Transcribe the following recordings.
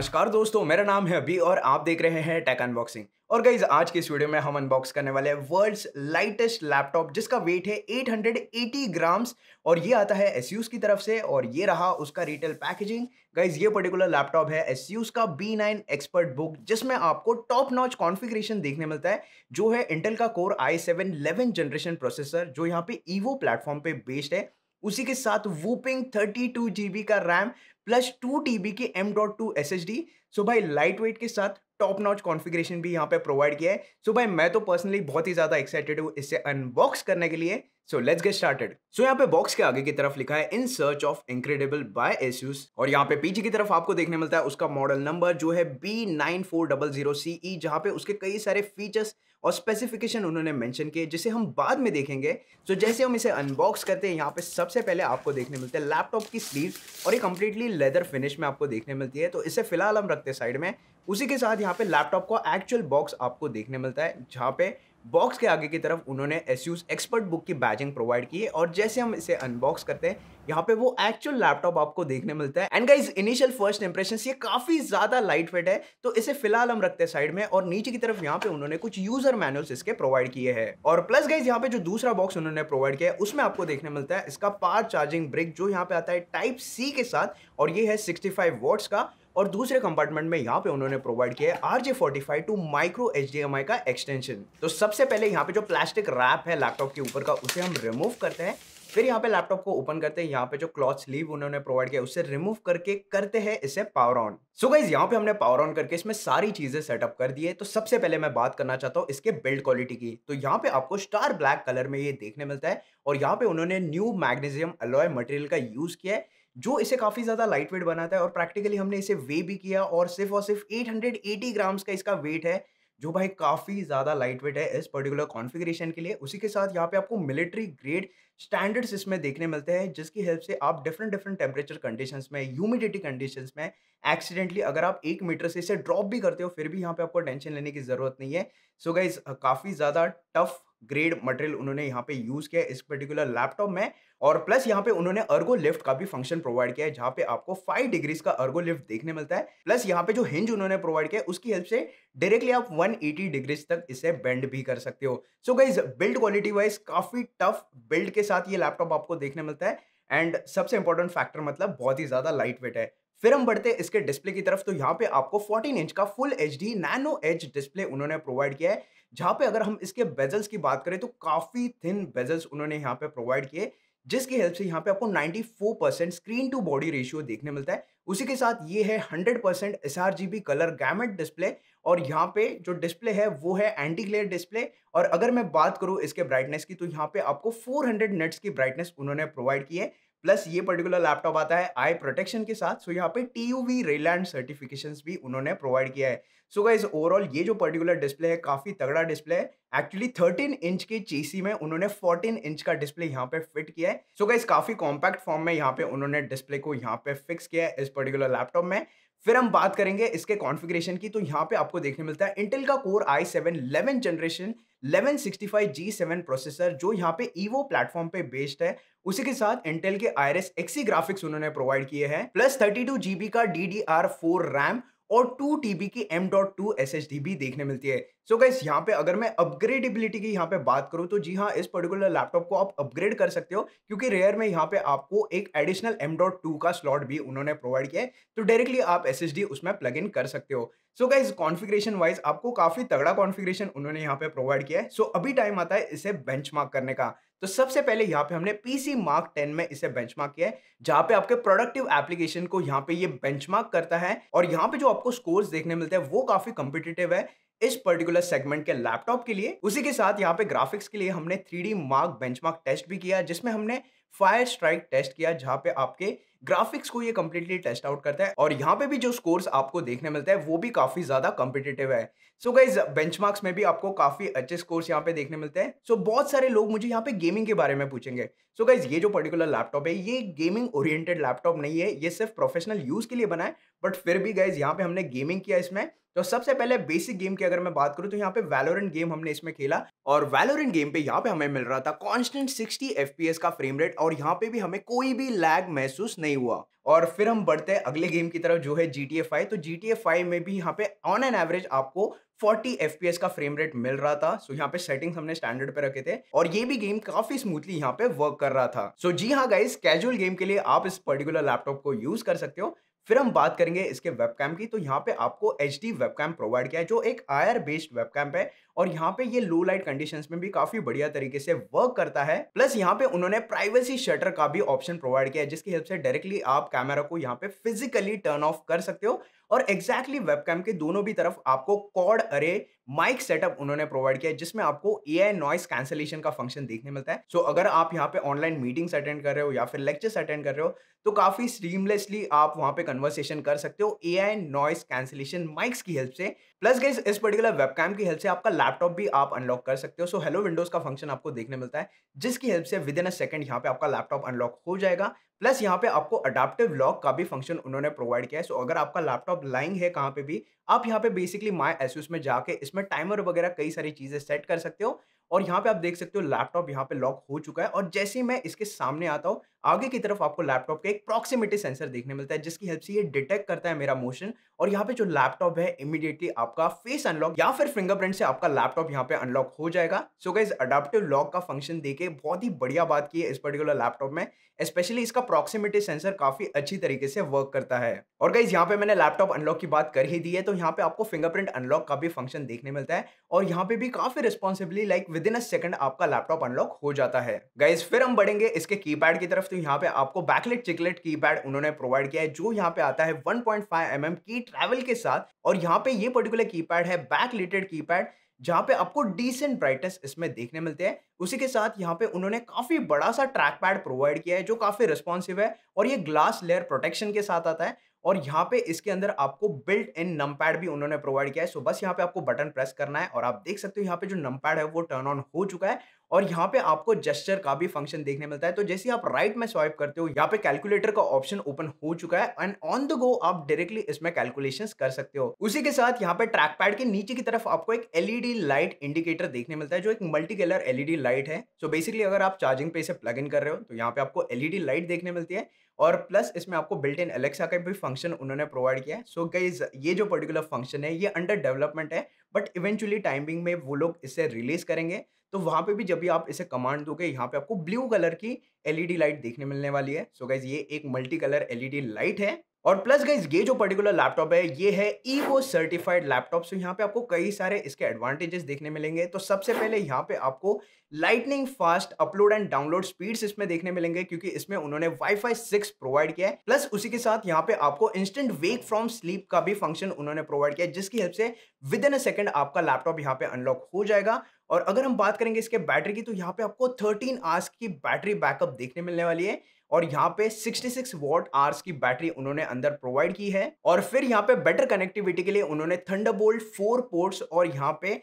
नमस्कार दोस्तों मेरा नाम है अभी और आप देख रहे हैं टेक अनबॉक्सिंग और गाइज आज के इस वीडियो में हम अनबॉक्स करने वाले हैं वर्ल्ड्स लाइटेस्ट लैपटॉप जिसका वेट है 880 ग्राम्स और ये आता है एस की तरफ से और ये रहा उसका रिटेल पैकेजिंग गाइज ये पर्टिकुलर लैपटॉप है एस का बी नाइन एक्सपर्ट बुक जिसमें आपको टॉप नॉच कॉन्फिग्रेशन देखने मिलता है जो है इंटेल का core i seven generation processor जो यहाँ पे ईवो प्लेटफॉर्म पे बेस्ड है उसी के साथ वूपिंग थर्टी टू का रैम प्लस टू टी की M dot two S S D so भाई लाइट वेट के साथ टॉप नॉच कॉन्फ़िगरेशन भी यहाँ पे प्रोवाइड किया है सो so भाई मैं तो पर्सनली बहुत ही ज़्यादा एक्साइटेड हूँ इसे अनबॉक्स करने के लिए so let's get started so यहाँ पे बॉक्स के आगे की तरफ लिखा है in search of incredible by Asus और यहाँ पे पीछे की तरफ आपको देखने मिलता है उसका मॉडल नंबर जो है B nine four double zero C E जहाँ पे उसके कई सारे फीचर्स और स्पेसिफिकेशन उन्होंने मेंशन किए जिसे हम बाद में देखेंगे तो so, जैसे हम इसे अनबॉक्स करते हैं यहाँ पे सबसे पहले आपको देखने मिलते हैं लैपटॉप की स्लीव और ये कम्प्लीटली लेदर फिनिश में आपको देखने मिलती है तो इसे फिलहाल हम रखते हैं साइड में उसी के साथ यहाँ पे लैपटॉप का एक्चुअल बॉक्स आपको देखने मिलता है जहाँ पे बॉक्स के आगे की तरफ उन्होंने एस यूज एक्सपर्ट बुक की बैजिंग प्रोवाइड की है और जैसे हम इसे अनबॉक्स करते हैं यहाँ पे वो एक्चुअल लैपटॉप आपको देखने मिलता है and guys initial first impression ये काफी ज्यादा लाइट वेट है तो इसे फिलहाल हम रखते हैं साइड में और नीचे की तरफ यहाँ पे उन्होंने कुछ यूजर मैनुअल्स इसके प्रोवाइड किए हैं और प्लस गाइज यहाँ पे जो दूसरा बॉक्स उन्होंने प्रोवाइड किया है उसमें आपको देखने मिलता है इसका पार चार्जिंग ब्रिक जो यहाँ पे आता है टाइप सी के साथ और ये है सिक्सटी फाइव का और दूसरे कंपार्टमेंट में यहाँ पे उन्होंने प्रोवाइड किया है R J forty five to micro H का एक्सटेंशन तो सबसे पहले यहाँ पे जो प्लास्टिक रैप है लैपटॉप के ऊपर का उसे हम रिमूव करते हैं फिर यहाँ पे लैपटॉप को ओपन करते हैं यहाँ पे जो क्लॉथ स्लीव उन्होंने प्रोवाइड किया उसे रिमूव करके करते हैं इसे पावर ऑन सो गाइज यहाँ पे हमने पावर ऑन करके इसमें सारी चीजें सेटअप कर दिए तो सबसे पहले मैं बात करना चाहता हूँ इसके बिल्ड क्वालिटी की तो यहाँ पे आपको स्टार ब्लैक कलर में ये देखने मिलता है और यहाँ पे उन्होंने न्यू मैग्नेशियम अलॉय मटेरियल का यूज किया है जो इसे काफ़ी ज़्यादा लाइट वेट बनाता है और प्रैक्टिकली हमने इसे वे भी किया और सिर्फ और सिर्फ 880 ग्राम्स का इसका वेट है जो भाई काफ़ी ज़्यादा लाइट वेट है इस पर्टिकुलर कॉन्फ़िगरेशन के लिए उसी के साथ यहाँ पे आपको मिलिट्री ग्रेड स्टैंडर्ड्स इसमें देखने मिलते हैं जिसकी हेल्प से आप डिफरेंट डिफरेंट टेम्परेचर कंडीशंस में ह्यूमिडिटी कंडीशंस में एक्सीडेंटली अगर आप एक मीटर से इसे ड्रॉप भी करते हो फिर भी यहाँ पे आपको टेंशन लेने की ज़रूरत नहीं है सो so गाइज काफ़ी ज़्यादा टफ ग्रेड मटेरियल उन्होंने यहाँ पे यूज़ किया इस पर्टिकुलर लैपटॉप में और प्लस यहाँ पे उन्होंने अर्गो लिफ्ट का भी फंक्शन प्रोवाइड किया है जहाँ पे आपको फाइव डिग्रीज का अर्गो लिफ्ट देखने मिलता है प्लस यहाँ पे जो हिंज उन्होंने प्रोवाइड किया है उसकी हेल्प से डायरेक्टली आप 180 डिग्रीज तक इसे बेंड भी कर सकते हो so guys build quality wise काफ़ी टफ बिल्ड के साथ ये लैपटॉप आपको देखने मिलता है एंड सबसे इंपॉर्टेंट फैक्टर मतलब बहुत ही ज़्यादा लाइट वेट है फिर हम बढ़ते इसके डिस्प्ले की तरफ तो यहाँ पे आपको 14 इंच का full H D nano H display उन्होंने प्रोवाइड किया है जहाँ पे अगर हम इसके बेजल्स की बात करें तो काफ़ी थिन बेजल्स उन्होंने यहाँ पे प्रोवाइड किए जिसकी हेल्प से यहाँ पे आपको 94 percent screen to body ratio देखने मिलता है उसी के साथ ये है 100 percent S R G B colour gamut display और यहाँ पे जो डिस्प्ले है वो है एंटी ग्लेयर डिस्प्ले और अगर मैं बात करूँ इसके ब्राइटनेस की तो यहाँ पे आपको 400 नेट्स की ब्राइटनेस उन्होंने प्रोवाइड की है प्लस ये पर्टिकुलर लैपटॉप आता है आई प्रोटेक्शन के साथ सो यहाँ पे T U V Rheinland certification भी उन्होंने प्रोवाइड किया है सो गाइज ओवरऑल ये जो पर्टिकुलर डिस्प्ले है काफ़ी तगड़ा डिस्प्ले है एक्चुअली 13 इंच के चीसी में उन्होंने 14 इंच का डिस्प्ले यहाँ पे फिट किया है सो so गाइज काफ़ी कॉम्पैक्ट फॉर्म में यहाँ पे उन्होंने डिस्प्ले को यहाँ पे फिक्स किया है इस पर्टिकुलर लैपटॉप में फिर हम बात करेंगे इसके कॉन्फ़िगरेशन की तो यहाँ पे आपको देखने मिलता है इंटेल का core i seven eleven generation 1165 G7 processor जो यहाँ पे ईवो प्लेटफॉर्म पे बेस्ड है उसी के साथ इंटेल के आई एक्सी ग्राफिक्स उन्होंने प्रोवाइड किए हैं प्लस 32 जीबी का डी डी रैम और टू टी की M dot two S S D भी देखने मिलती है सो गाइस यहाँ पे अगर मैं अपग्रेडेबिलिटी की यहाँ पे बात करूँ तो जी हाँ इस पर्टिकुलर लैपटॉप को आप अपग्रेड कर सकते हो क्योंकि रेयर में यहाँ पे आपको एक एडिशनल एम डॉट टू का स्लॉट भी उन्होंने प्रोवाइड किया है तो डायरेक्टली आप एस उसमें प्लग इन कर सकते हो सो गाइज कॉन्फिग्रेशन वाइज आपको काफी तगड़ा कॉन्फिग्रेशन उन्होंने यहाँ पे प्रोवाइड किया है सो so, अभी टाइम आता है इसे मार्क करने का तो सबसे पहले यहाँ पे हमने पीसी मार्क 10 में इसे बेंचमार्क किया है जहाँ पे आपके प्रोडक्टिव एप्लीकेशन को यहाँ पे ये बेंचमार्क करता है और यहाँ पे जो आपको स्कोर्स देखने मिलते हैं वो काफी कॉम्पिटेटिव है इस पर्टिकुलर सेगमेंट के लैपटॉप के लिए उसी के साथ यहाँ पे ग्राफिक्स के लिए हमने थ्री मार्क बेंच टेस्ट भी किया जिसमें हमने फायर स्ट्राइक टेस्ट किया जहाँ पे आपके ग्राफिक्स को ये कम्प्लीटली टेस्ट आउट करता है और यहाँ पे भी जो स्कोर्स आपको देखने मिलता है वो भी काफी ज्यादा कम्पिटेटिव है सो गाइज बेंचमार्क्स में भी आपको काफी अच्छे स्कोर्स यहाँ पे देखने मिलते हैं सो so, बहुत सारे लोग मुझे यहाँ पे गेमिंग के बारे में पूछेंगे सो so, गाइज ये जो पर्टिकुलर लैपटॉप है ये गेमिंग ओरिएंटेड लैपटॉप नहीं है ये सिर्फ प्रोफेशनल यूज के लिए बना है बट फिर भी गाइज यहाँ पे हमने गेमिंग किया इसमें तो सबसे पहले बेसिक गेम की अगर मैं बात करूं तो यहाँ पे वैलोरेंट गेम हमने इसमें खेला और वैलोरेंट गेम पे यहाँ पे हमें मिल रहा था कांस्टेंट 60 एफपीएस का फ्रेम रेट और यहाँ पे भी हमें कोई भी लैग महसूस नहीं नहीं हुआ और फिर हम बढ़ते हैं अगले गेम की तरफ जो है जी टी एफ आई तो जी टी एफ आई में भी यहाँ पे ऑन एन एवरेज आपको 40 एफ का फ्रेम रेट मिल रहा था सो यहाँ पे सेटिंग्स हमने स्टैंडर्ड पे रखे थे और ये भी गेम काफी स्मूथली यहाँ पे वर्क कर रहा था सो so, जी हाँ गाइज कैजुअल गेम के लिए आप इस पर्टिकुलर लैपटॉप को यूज कर सकते हो फिर हम बात करेंगे इसके वेबकैम की तो यहाँ पे आपको एच डी वेबकैम प्रोवाइड किया है जो एक आई बेस्ड वेबकैम है और यहाँ पे ये लो लाइट कंडीशंस में भी काफी बढ़िया तरीके से वर्क करता है प्लस यहाँ पे उन्होंने प्राइवेसी शटर का भी ऑप्शन प्रोवाइड किया है जिसकी हेल्प से डायरेक्टली आप कैमरा को यहाँ पे फिजिकली टर्न ऑफ कर सकते हो और एग्जैक्टली exactly वेबकैम के दोनों भी तरफ आपको कॉर्ड अरे माइक सेटअप उन्होंने प्रोवाइड किया है जिसमें आपको ए आई नॉइस कैंसिलेशन का फंक्शन देखने मिलता है सो so, अगर आप यहाँ पे ऑनलाइन मीटिंग्स अटेंड कर रहे हो या फिर लेक्चर्स अटेंड कर रहे हो तो काफ़ी स्ट्रीमलेसली आप वहाँ पे कन्वर्सेशन कर सकते हो A I noise cancellation mics की हेल्प से प्लस गई इस पर्टिकुलर वेबकैम की हेल्प से आपका लैपटॉप भी आप अनलॉक कर सकते हो सो हेलो विंडोज का फंक्शन आपको देखने मिलता है जिसकी हेल्प से विद इन अ सेकंड यहाँ पे आपका लैपटॉप अनलॉक हो जाएगा प्लस यहाँ पे आपको अडाप्टिव लॉक का भी फंक्शन उन्होंने प्रोवाइड किया है सो so, अगर आपका लैपटॉप लाइंग है कहाँ पे भी आप यहाँ पे बेसिकली माई एस में जाके इसमें टाइमर वगैरह कई सारी चीज़ें सेट कर सकते हो और यहाँ पे आप देख सकते हो लैपटॉप यहाँ पे लॉक हो चुका है और जैसे ही मैं इसके सामने आता हूँ आगे की तरफ आपको लैपटॉप का एक प्रॉक्सिमिटी सेंसर देखने मिलता है जिसकी हेल्प से ये डिटेक्ट करता है मेरा मोशन और यहाँ पे जो लैपटॉप है इमीडिएटली आपका फेस अनलॉक या फिर फिंगरप्रिंट से आपका लैपटॉप यहाँ पे अनलॉक हो जाएगा सो गाइज अडाप्टिव लॉक का फंक्शन देके बहुत ही बढ़िया बात की है इस पर्टिकुलर लैपटॉप में स्पेशली इसका प्रॉक्सिमिटी सेंसर काफी अच्छी तरीके से वर्क करता है और गाइज यहाँ पे मैंने लैपटॉप अनलॉक की बात कर ही दी है तो यहाँ पे आपको फिंगरप्रिंट अनलॉक का भी फंक्शन देखने मिलता है और यहाँ पे भी काफी responsibly like within a second आपका लैपटॉप अनलॉक हो जाता है गाइज फिर हम बढ़ेंगे इसके कीपैड की तरफ तो यहाँ पे आपको बैकलेट चिकलेट कीपैड उन्होंने प्रोवाइड किया है जो यहाँ पे आता है 1.5 पॉइंट mm की ट्रैवल के साथ और यहाँ पे ये पर्टिकुलर कीपैड है बैकलेटेड कीपैड जहाँ पे आपको डिसेंट ब्राइटनेस इसमें देखने मिलते हैं उसी के साथ यहाँ पे उन्होंने काफ़ी बड़ा सा ट्रैक पैड प्रोवाइड किया है जो काफ़ी रिस्पॉन्सिव है और ये ग्लास लेयर प्रोटेक्शन के साथ आता है और यहाँ पे इसके अंदर आपको बिल्ट इन नम भी उन्होंने प्रोवाइड किया है सो बस यहाँ पे आपको बटन प्रेस करना है और आप देख सकते हो यहाँ पे जो नम है वो टर्न ऑन हो चुका है और यहाँ पे आपको जेस्टर का भी फंक्शन देखने मिलता है तो जैसे आप राइट में स्वाइप करते हो यहाँ पे कैलकुलेटर का ऑप्शन ओपन हो चुका है एंड ऑन द गो आप डायरेक्टली इसमें कैलकुलेशन कर सकते हो उसी के साथ यहाँ पे ट्रैक पैड के नीचे की तरफ आपको एक एलईडी लाइट इंडिकेटर देखने मिलता है जो एक मल्टी कलर एलईडी लाइट है सो so बेसिकली अगर आप चार्जिंग पे इसे प्लग इन कर रहे हो तो यहाँ पे आपको एलईडी लाइट देखने मिलती है और प्लस इसमें आपको बिल्ट इन एलेक्सा का भी फंक्शन उन्होंने प्रोवाइड किया है सो गाइज ये जो पर्टिकुलर फंक्शन है ये अंडर डेवलपमेंट है बट इवेंचुअली टाइमिंग में वो लोग इसे रिलीज करेंगे तो वहाँ पे भी जब भी आप इसे कमांड दोगे यहाँ पे आपको ब्लू कलर की एलईडी लाइट देखने मिलने वाली है सो so गाइज ये एक मल्टी कलर एलईडी लाइट है और प्लस गाइज ये जो पर्टिकुलर लैपटॉप है ये है ईवो सर्टिफाइड लैपटॉप सो यहाँ पे आपको कई सारे इसके एडवांटेजेस देखने मिलेंगे तो सबसे पहले यहाँ पे आपको lightning fast upload and download speeds इसमें देखने मिलेंगे क्योंकि इसमें उन्होंने वाईफाई सिक्स प्रोवाइड किया है प्लस उसी के साथ यहाँ पे आपको इंस्टेंट वेक फ्रॉम स्लीप का भी फंक्शन उन्होंने प्रोवाइड किया जिसकी हेल्प से विद इन अ सेकेंड आपका लैपटॉप यहाँ पे अनलॉक हो जाएगा और अगर हम बात करेंगे इसके बैटरी की तो यहाँ पे आपको थर्टीन आर्स की बैटरी बैकअप देखने मिलने वाली है और यहाँ पे 66 वॉट आर्स की बैटरी उन्होंने अंदर प्रोवाइड की है और फिर यहाँ पे बेटर कनेक्टिविटी के लिए उन्होंने थंडरबोल्ट फोर पोर्ट्स और यहाँ पे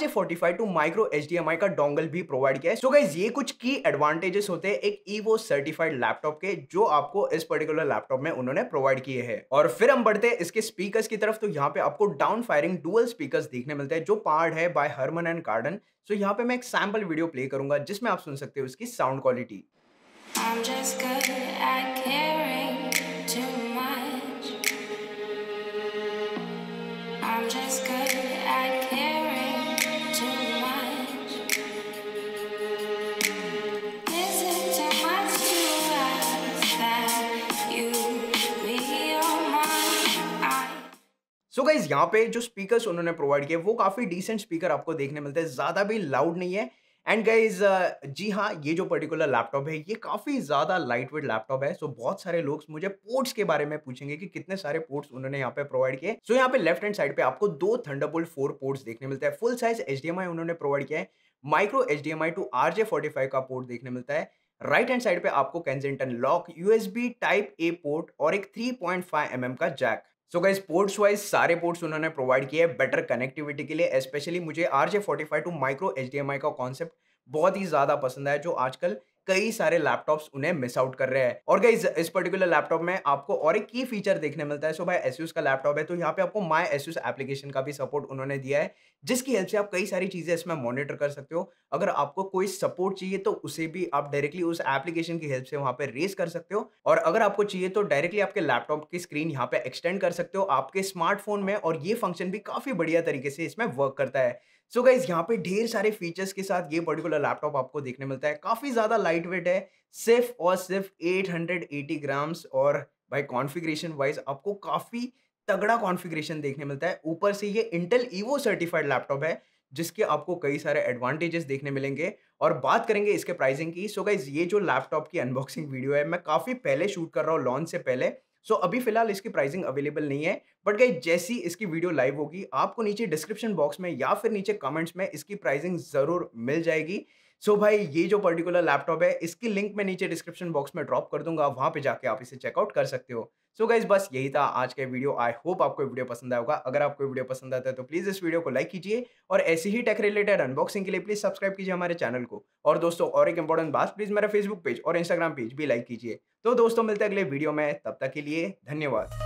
J forty five to micro H का डोंगल भी प्रोवाइड किया है सो so गाइज ये कुछ की एडवांटेजेस होते हैं एक ईवो सर्टिफाइड लैपटॉप के जो आपको इस पर्टिकुलर लैपटॉप में उन्होंने प्रोवाइड किए हैं और फिर हम बढ़ते हैं इसके स्पीकर्स की तरफ तो यहाँ पे आपको डाउन फायरिंग डुअल स्पीकर्स देखने मिलते हैं जो पार्ड है बाय हरमन एंड कार्डन सो यहाँ पे मैं एक सैम्पल वीडियो प्ले करूंगा जिसमें आप सुन सकते हो उसकी साउंड क्वालिटी सो गाइज यहाँ पे जो स्पीकर्स उन्होंने प्रोवाइड किए वो काफी डिसेंट स्पीकर आपको देखने मिलते हैं ज्यादा भी लाउड नहीं है एंड गाइज uh, जी हाँ ये जो पर्टिकुलर लैपटॉप है ये काफ़ी ज़्यादा लाइट वेट लैपटॉप है सो so बहुत सारे लोग मुझे पोर्ट्स के बारे में पूछेंगे कि कितने सारे पोर्ट्स उन्होंने यहाँ पे प्रोवाइड किए सो so यहाँ पे लेफ्ट हैंड साइड पे आपको दो थंडरबोल्ट फोर पोर्ट्स देखने मिलते हैं फुल साइज एच उन्होंने प्रोवाइड किया है micro H D M I to R J forty five का पोर्ट देखने मिलता है राइट हैंड साइड पे आपको Kensington lock USB type A port और एक 3.5 पॉइंट mm का jack so guys ports wise सारे पोर्ट्स उन्होंने प्रोवाइड किए हैं बेटर कनेक्टिविटी के लिए स्पेशली मुझे R J forty five to micro H D M आई का कॉन्सेप्ट बहुत ही ज़्यादा पसंद है जो आजकल कई सारे लैपटॉप्स उन्हें मिस आउट कर रहे हैं और गाइज इस पर्टिकुलर लैपटॉप में आपको और एक की फीचर देखने मिलता है सो भाई एसयूस का लैपटॉप है तो यहाँ पे आपको माई एस एप्लीकेशन का भी सपोर्ट उन्होंने दिया है जिसकी हेल्प से आप कई सारी चीज़ें इसमें मॉनिटर कर सकते हो अगर आपको कोई सपोर्ट चाहिए तो उसे भी आप डायरेक्टली उस एप्लीकेशन की हेल्प से वहाँ पे रेस कर सकते हो और अगर आपको चाहिए तो डायरेक्टली आपके लैपटॉप की स्क्रीन यहाँ पे एक्सटेंड कर सकते हो आपके स्मार्टफोन में और ये फंक्शन भी काफ़ी बढ़िया तरीके से इसमें वर्क करता है सो गाइज यहाँ पे ढेर सारे फीचर्स के साथ ये पर्टिकुलर लैपटॉप आपको देखने मिलता है काफ़ी ज़्यादा लाइट वेट है सिर्फ और सिर्फ 880 ग्राम्स और भाई कॉन्फ़िगरेशन वाइज आपको काफ़ी तगड़ा कॉन्फ़िगरेशन देखने मिलता है ऊपर से ये इंटेल ईवो सर्टिफाइड लैपटॉप है जिसके आपको कई सारे एडवांटेजेस देखने मिलेंगे और बात करेंगे इसके प्राइसिंग की सो so गाइज ये जो लैपटॉप की अनबॉक्सिंग वीडियो है मैं काफ़ी पहले शूट कर रहा हूँ लॉन्च से पहले सो so, अभी फिलहाल इसकी प्राइसिंग अवेलेबल नहीं है बट गई जैसी इसकी वीडियो लाइव होगी आपको नीचे डिस्क्रिप्शन बॉक्स में या फिर नीचे कमेंट्स में इसकी प्राइसिंग ज़रूर मिल जाएगी सो so भाई ये जो पर्टिकुलर लैपटॉप है इसकी लिंक मैं नीचे डिस्क्रिप्शन बॉक्स में ड्रॉप कर दूंगा वहाँ पे जाके आप इसे चेकआउट कर सकते हो सो so गाइज बस यही था आज का वीडियो आई होप आपको वीडियो पसंद आएगा अगर आपको वीडियो पसंद आता है तो प्लीज़ इस वीडियो को लाइक कीजिए और ऐसे ही टेक रिलेटेड अनबॉक्सिंग के लिए प्लीज़ सब्सक्राइब कीजिए हमारे चैनल को और दोस्तों और एक इंपॉर्टेंट बात प्लीज़ मेरा फेसबुक पेज और इंस्टाग्राम पेज भी लाइक कीजिए तो दोस्तों मिलते अगले वीडियो में तब तक के लिए धन्यवाद